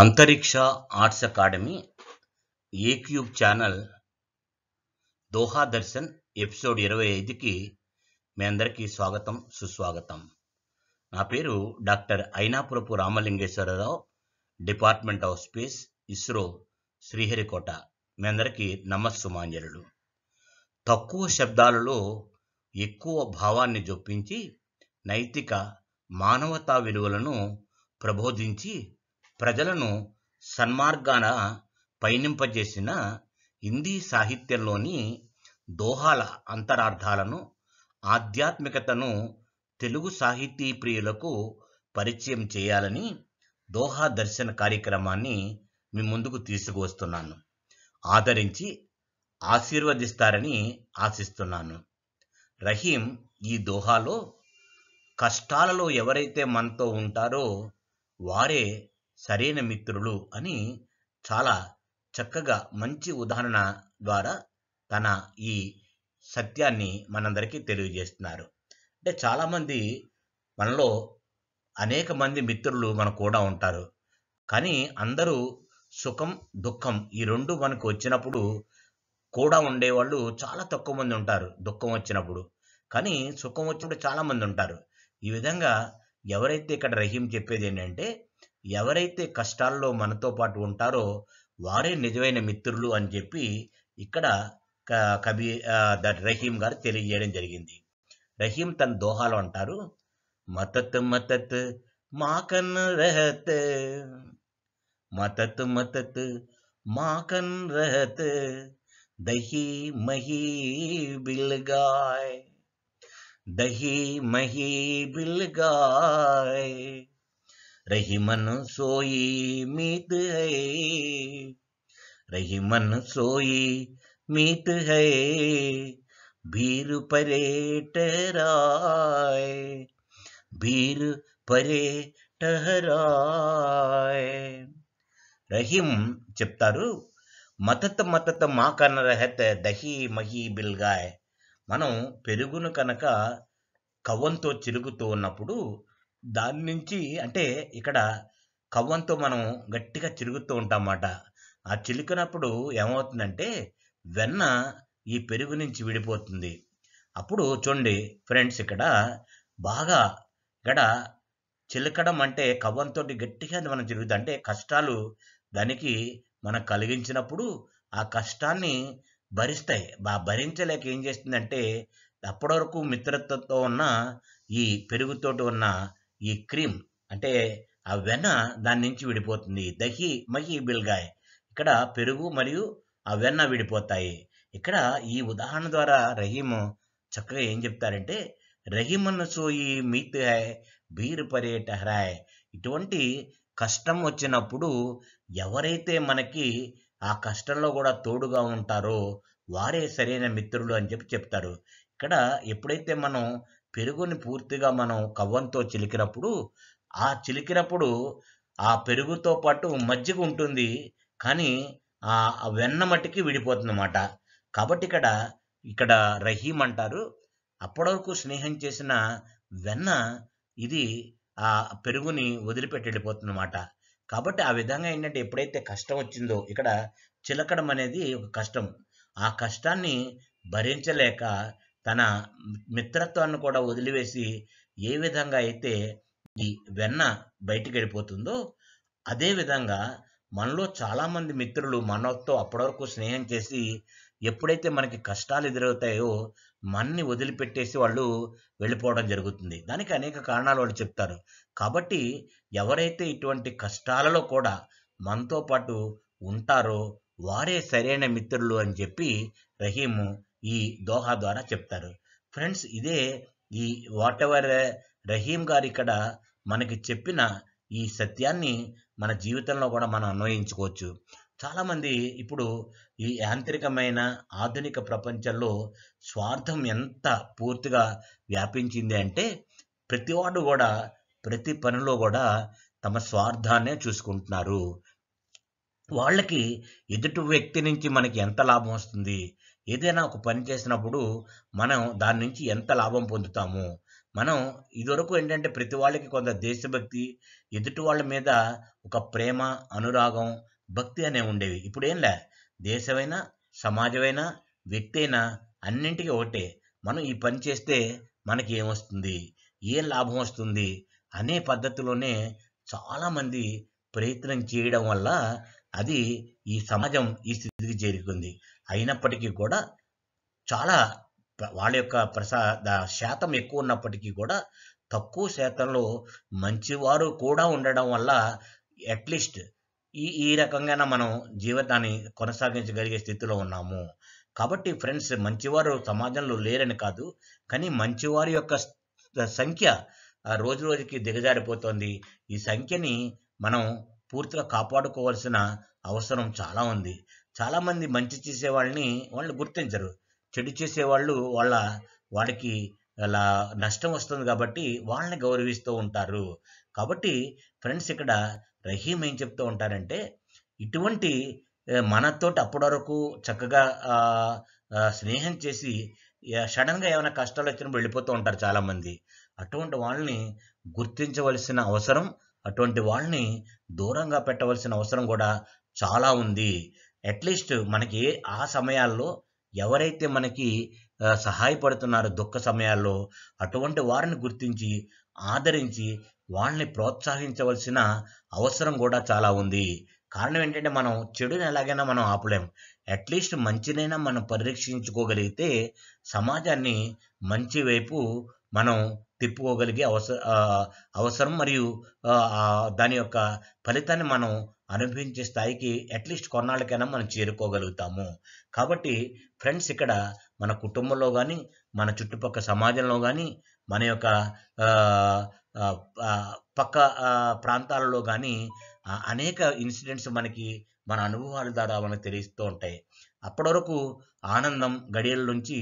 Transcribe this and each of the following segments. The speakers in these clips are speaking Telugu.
అంతరిక్ష ఆర్ట్స్ అకాడమీ ఏక్యూబ్ ఛానల్ దోహా దర్శన్ ఎపిసోడ్ ఇరవై ఐదుకి మీ అందరికీ స్వాగతం సుస్వాగతం నా పేరు doctor Ainapurapu Ramalingeswararao department of space ISRO Sriharikota మీ అందరికీ నమస్సుమాంజలు తక్కువ శబ్దాలలో ఎక్కువ భావాన్ని జొప్పించి నైతిక మానవతా విలువలను ప్రబోధించి ప్రజలను సన్మార్గాన పయనింపజేసిన హిందీ సాహిత్యంలోని దోహాల అంతరార్థాలను ఆధ్యాత్మికతను తెలుగు సాహితీ ప్రియులకు పరిచయం చేయాలని దోహా దర్శన కార్యక్రమాన్ని మీ ముందుకు తీసుకువస్తున్నాను ఆదరించి ఆశీర్వదిస్తారని ఆశిస్తున్నాను రహీం ఈ దోహాలో కష్టాలలో ఎవరైతే మనతో ఉంటారో వారే సరైన మిత్రులు అని చాలా చక్కగా మంచి ఉదాహరణ ద్వారా తన ఈ సత్యాన్ని మనందరికీ తెలియజేస్తున్నారు అంటే చాలామంది మనలో అనేక మంది మిత్రులు మనకు కూడా ఉంటారు కానీ అందరూ సుఖం దుఃఖం ఈ రెండు మనకు వచ్చినప్పుడు కూడా ఉండేవాళ్ళు చాలా తక్కువ మంది ఉంటారు దుఃఖం వచ్చినప్పుడు కానీ సుఖం వచ్చినప్పుడు చాలామంది ఉంటారు ఈ విధంగా ఎవరైతే ఇక్కడ రహీం చెప్పేది ఏంటంటే ఎవరైతే కష్టాల్లో మనతో పాటు ఉంటారో వారే నిజమైన మిత్రులు అని చెప్పి ఇక్కడ కబీ దట్ రహీం గారు తెలియజేయడం జరిగింది రహీం తన దోహాలు అంటారు మతత్ మతత్ మాకన్ రహత్ మతత్ మతత్ మాకన్ రహత్ దహి మహి బిల్గాయ్ దహి మహి బిల్గాయ్ రహిమన్ సోయి మీత్ హై రహిమన్ సోయి మీత్ హై బీరు పరే టహరాయ్ బీరు పరే టహరాయ్ రహీం చెప్తారు మతత మతత మా కన రహత దహి మహి బిల్గాయ్ మనం పెరుగును కనుక కవ్వంతో చిరుగుతూ ఉన్నప్పుడు దాని నుంచి అంటే ఇక్కడ కవ్వంతో మనం గట్టిగా తిరుగుతూ ఉంటాం అన్నమాట ఆ చిలికినప్పుడు ఏమవుతుందంటే వెన్న ఈ పెరుగు నుంచి విడిపోతుంది అప్పుడు చూడండి ఫ్రెండ్స్ ఇక్కడ బాగా ఇక్కడ చిలకడం అంటే కవ్వంతో గట్టిగా మనం తిరుగుతుంది అంటే కష్టాలు దానికి మనకు కలిగించినప్పుడు ఆ కష్టాన్ని భరిస్తాయి ఆ భరించలేక ఏం చేస్తుందంటే అప్పటి వరకు మిత్రత్వంతో ఉన్న ఈ పెరుగుతోటి ఉన్న ఈ క్రీమ్ అంటే ఆ వెన దాని నుంచి విడిపోతుంది దహి మహి బిల్గాయ్ ఇక్కడ పెరుగు మరియు ఆ వెన్న విడిపోతాయి ఇక్కడ ఈ ఉదాహరణ ద్వారా రహీమ్ చక్కగా ఏం చెప్తారంటే రహీమన్న సోయి మీత్ హాయ్ బీర్ పరేట హరాయ్ ఇటువంటి కష్టం వచ్చినప్పుడు ఎవరైతే మనకి ఆ కష్టంలో కూడా తోడుగా ఉంటారో వారే సరైన మిత్రులు అని చెప్పి చెప్తారు ఇక్కడ ఎప్పుడైతే మనం పెరుగుని పూర్తిగా మనం కవ్వంతో చిలికినప్పుడు ఆ చిలికినప్పుడు ఆ పెరుగుతో పాటు మజ్జిగ ఉంటుంది కానీ ఆ వెన్న మట్టికి విడిపోతుందన్నమాట కాబట్టి ఇక్కడ ఇక్కడ రహీం అంటారు అప్పటివరకు స్నేహం చేసిన వెన్న ఇది ఆ పెరుగుని వదిలిపెట్టి వెళ్ళిపోతుందన్నమాట కాబట్టి ఆ విధంగా ఏంటంటే ఎప్పుడైతే కష్టం వచ్చిందో ఇక్కడ చిలకడం అనేది ఒక కష్టం ఆ కష్టాన్ని భరించలేక తన మిత్రత్వాన్ని కూడా వదిలివేసి ఏ విధంగా అయితే ఈ వెన్న బయటికి వెళ్ళిపోతుందో అదేవిధంగా మనలో చాలామంది మిత్రులు మనతో అప్పటివరకు స్నేహం చేసి ఎప్పుడైతే మనకి కష్టాలు ఎదురవుతాయో మన్ని వదిలిపెట్టేసి వాళ్ళు వెళ్ళిపోవడం జరుగుతుంది దానికి అనేక కారణాలు వాళ్ళు చెప్తారు కాబట్టి ఎవరైతే ఇటువంటి కష్టాలలో కూడా మనతో పాటు ఉంటారో వారే సరైన మిత్రులు అని చెప్పి రహీము ఈ దోహా ద్వారా చెప్తారు ఫ్రెండ్స్ ఇదే ఈ వాట్ ఎవర్ రహీం గారు ఇక్కడ మనకి చెప్పిన ఈ సత్యాన్ని మన జీవితంలో కూడా మనం అన్వయించుకోవచ్చు చాలామంది ఇప్పుడు ఈ యాంత్రికమైన ఆధునిక ప్రపంచంలో స్వార్థం ఎంత పూర్తిగా వ్యాపించింది అంటే ప్రతివాడు కూడా ప్రతి పనిలో కూడా తమ స్వార్థాన్నే చూసుకుంటున్నారు వాళ్ళకి ఎదుటి వ్యక్తి నుంచి మనకి ఎంత లాభం వస్తుంది ఏదైనా ఒక పని చేసినప్పుడు మనం దాని నుంచి ఎంత లాభం పొందుతాము మనం ఇదివరకు ఏంటంటే ప్రతి వాళ్ళకి కొంత దేశభక్తి ఎదుటి వాళ్ళ మీద ఒక ప్రేమ అనురాగం భక్తి అనే ఉండేవి ఇప్పుడు ఏం లే దేశమైనా సమాజమైనా వ్యక్తి అయినా అన్నింటికీ ఒకటే మనం ఈ పని చేస్తే మనకి ఏమొస్తుంది ఏం లాభం వస్తుంది అనే పద్ధతిలోనే చాలామంది ప్రయత్నం చేయడం వల్ల అది ఈ సమాజం ఈ స్థితికి చేరుకుంది అయినప్పటికీ కూడా చాలా వాళ్ళ యొక్క ప్రసా శాతం ఎక్కువ ఉన్నప్పటికీ కూడా తక్కువ శాతంలో మంచివారు కూడా ఉండడం వల్ల అట్లీస్ట్ ఈ ఈ రకంగా మనం జీవితాన్ని కొనసాగించగలిగే స్థితిలో ఉన్నాము కాబట్టి ఫ్రెండ్స్ మంచివారు సమాజంలో లేరని కాదు కానీ మంచివారి యొక్క సంఖ్య రోజు రోజుకి దిగజారిపోతుంది ఈ సంఖ్యని మనం పూర్తిగా కాపాడుకోవాల్సిన అవసరం చాలా ఉంది చాలామంది మంచి చేసేవాళ్ళని వాళ్ళని గుర్తించరు చెడు చేసేవాళ్ళు వాళ్ళ వాడికి అలా నష్టం వస్తుంది కాబట్టి వాళ్ళని గౌరవిస్తూ ఉంటారు కాబట్టి ఫ్రెండ్స్ ఇక్కడ రహీం ఏం చెప్తూ ఉంటారంటే ఇటువంటి మనతోటి అప్పటివరకు చక్కగా స్నేహం చేసి సడన్గా ఏమైనా కష్టాలు వచ్చినప్పుడు వెళ్ళిపోతూ ఉంటారు చాలామంది అటువంటి వాళ్ళని గుర్తించవలసిన అవసరం అటువంటి వాళ్ళని దూరంగా పెట్టవలసిన అవసరం కూడా చాలా ఉంది అట్లీస్ట్ మనకి ఆ సమయాల్లో ఎవరైతే మనకి సహాయపడుతున్నారో దుఃఖ సమయాల్లో అటువంటి వారిని గుర్తించి ఆదరించి వాళ్ళని ప్రోత్సహించవలసిన అవసరం కూడా చాలా ఉంది కారణం ఏంటంటే మనం చెడుని ఎలాగైనా మనం ఆపలేం అట్లీస్ట్ మంచినైనా మనం పరిరక్షించుకోగలిగితే సమాజాన్ని మంచి వైపు మనం తిప్పుకోగలిగే అవసర అవసరం మరియు దాని యొక్క ఫలితాన్ని మనం అనిపించే స్థాయికి అట్లీస్ట్ కొన్నాళ్ళకైనా మనం చేరుకోగలుగుతాము కాబట్టి ఫ్రెండ్స్ ఇక్కడ మన కుటుంబంలో కానీ మన చుట్టుపక్కల సమాజంలో కానీ మన యొక్క పక్క ప్రాంతాలలో కానీ అనేక ఇన్సిడెంట్స్ మనకి మన అనుభవాల ద్వారా మనకు తెలుస్తూ ఉంటాయి అప్పటివరకు ఆనందం గడియల నుంచి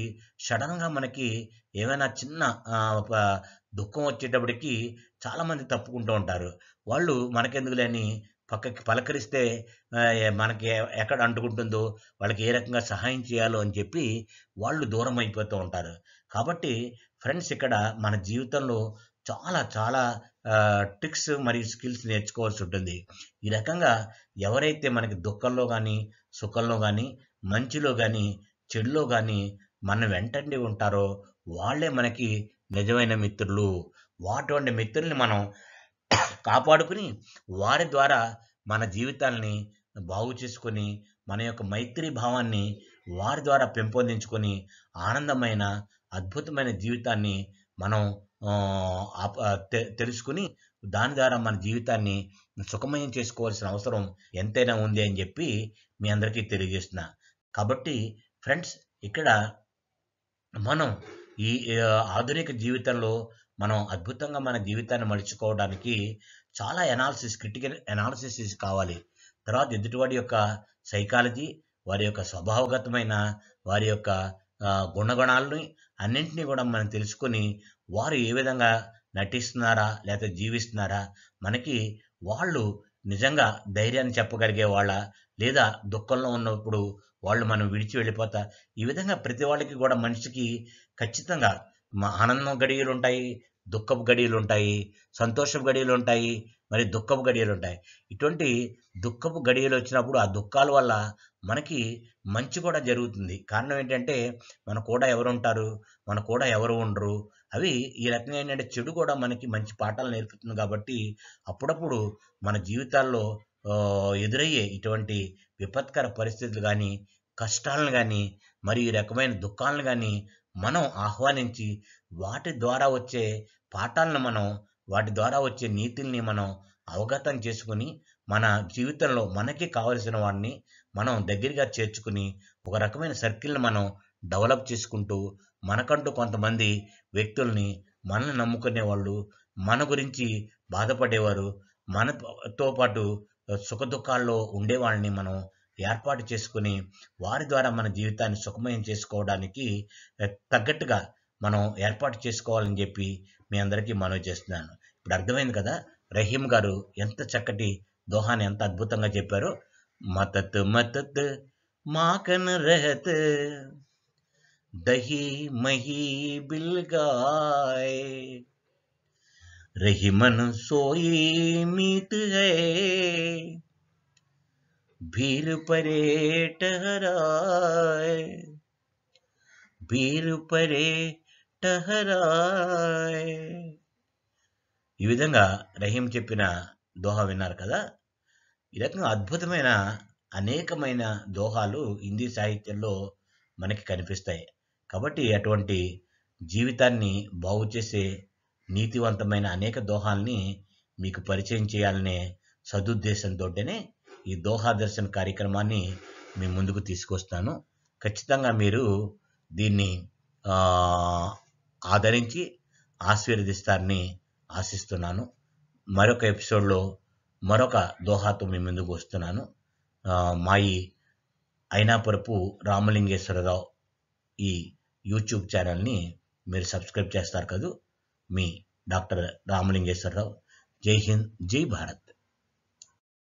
సడన్గా మనకి ఏమైనా చిన్న దుఃఖం వచ్చేటప్పటికి చాలామంది తప్పుకుంటూ ఉంటారు వాళ్ళు మనకెందుకు లేని పక్కకి పలకరిస్తే మనకి ఎక్కడ అంటుకుంటుందో వాళ్ళకి ఏ రకంగా సహాయం చేయాలో అని చెప్పి వాళ్ళు దూరం అయిపోతూ ఉంటారు కాబట్టి ఫ్రెండ్స్ ఇక్కడ మన జీవితంలో చాలా చాలా ట్రిక్స్ మరియు స్కిల్స్ నేర్చుకోవాల్సి ఉంటుంది ఈ రకంగా ఎవరైతే మనకి దుఃఖంలో కానీ సుఖంలో కానీ మంచిలో కానీ చెడులో కానీ మన వెంటండి ఉంటారో వాళ్ళే మనకి నిజమైన మిత్రులు వాటువంటి మిత్రుల్ని మనం కాపాడుకుని వారి ద్వారా మన జీవితాల్ని బాగు చేసుకొని మన యొక్క మైత్రి భావాన్ని వారి ద్వారా పెంపొందించుకొని ఆనందమైన అద్భుతమైన జీవితాన్ని మనం తెలుసుకుని దాని ద్వారా మన జీవితాన్ని సుఖమయం చేసుకోవాల్సిన అవసరం ఎంతైనా ఉంది అని చెప్పి మీ అందరికీ తెలియజేస్తున్నా కాబట్టి ఫ్రెండ్స్ ఇక్కడ మనం ఈ ఆధునిక జీవితంలో మనం అద్భుతంగా మన జీవితాన్ని మలుచుకోవడానికి చాలా ఎనాలిసిస్ క్రిటికల్ ఎనాలిసిస్ కావాలి తర్వాత ఎదుటివాడి యొక్క సైకాలజీ వారి యొక్క స్వభావగతమైన వారి యొక్క గుణగుణాలని అన్నింటినీ కూడా మనం తెలుసుకొని వారు ఏ విధంగా నటిస్తున్నారా లేకపోతే జీవిస్తున్నారా మనకి వాళ్ళు నిజంగా ధైర్యాన్ని చెప్పగలిగే వాళ్ళ లేదా దుఃఖంలో ఉన్నప్పుడు వాళ్ళు మనం విడిచి వెళ్ళిపోతా ఈ విధంగా ప్రతి వాళ్ళకి కూడా మనిషికి ఖచ్చితంగా ఆనందం గడియలు ఉంటాయి దుఃఖపు గడియలు ఉంటాయి సంతోషపు గడియలు ఉంటాయి మరి దుఃఖపు గడియలు ఉంటాయి ఇటువంటి దుఃఖపు గడియలు వచ్చినప్పుడు ఆ దుఃఖాల వల్ల మనకి మంచి కూడా జరుగుతుంది కారణం ఏంటంటే మన కూడా ఎవరు ఉంటారు మన కూడా ఎవరు ఉండరు అవి ఈ రకంగా ఏంటంటే చెడు కూడా మనకి మంచి పాఠాలు నేర్పుతుంది కాబట్టి అప్పుడప్పుడు మన జీవితాల్లో ఎదురయ్యే ఇటువంటి విపత్కర పరిస్థితులు కానీ కష్టాలను కానీ మరి ఈ రకమైన దుఃఖాలను కానీ మనం ఆహ్వానించి వాటి ద్వారా వచ్చే పాఠాలను మనం వాటి ద్వారా వచ్చే నీతుల్ని మనం అవగతం చేసుకుని మన జీవితంలో మనకి కావలసిన వాడిని మనం దగ్గరగా చేర్చుకుని ఒక రకమైన సర్కిల్ని మనం డెవలప్ చేసుకుంటూ మనకంటూ కొంతమంది వ్యక్తుల్ని మనల్ని నమ్ముకునే వాళ్ళు మన గురించి బాధపడేవారు మనతో పాటు సుఖదుఖాల్లో ఉండే వాళ్ళని మనం ఏర్పాటు చేసుకుని వారి ద్వారా మన జీవితాన్ని సుఖమయం చేసుకోవడానికి తగ్గట్టుగా మనం ఏర్పాటు చేసుకోవాలని చెప్పి మీ అందరికీ మనవి చేస్తున్నాను ఇప్పుడు అర్థమైంది కదా రహీం గారు ఎంత చక్కటి దోహాన్ని ఎంత అద్భుతంగా చెప్పారు మతత్ మతత్ మాకన్ రహత్ దహి మహి బిల్గాయ్ రహిమన్ సోయి మీత్ హై भीर परे टहराए भीर టహరాయ్ ఈ విధంగా రహీం చెప్పిన దోహ విన్నారు కదా ఈ రకంగా అద్భుతమైన అనేకమైన దోహాలు హిందీ సాహిత్యంలో మనకి కనిపిస్తాయి కాబట్టి అటువంటి జీవితాన్ని బాగు చేసే నీతివంతమైన అనేక దోహాల్ని మీకు పరిచయం చేయాలనే సదుద్దేశంతో ఈ దోహా దర్శన కార్యక్రమాన్ని మీ ముందుకు తీసుకొస్తాను ఖచ్చితంగా మీరు దీన్ని ఆదరించి ఆశీర్వదిస్తారని ఆశిస్తున్నాను మరొక ఎపిసోడ్లో మరొక దోహాతో మీ ముందుకు వస్తున్నాను మాయి అయినాపురపు రామలింగేశ్వరరావు ఈ యూట్యూబ్ ఛానల్ని మీరు సబ్స్క్రైబ్ చేస్తారు కదూ మీ డాక్టర్ రామలింగేశ్వరరావు జై హింద్ జై భారత్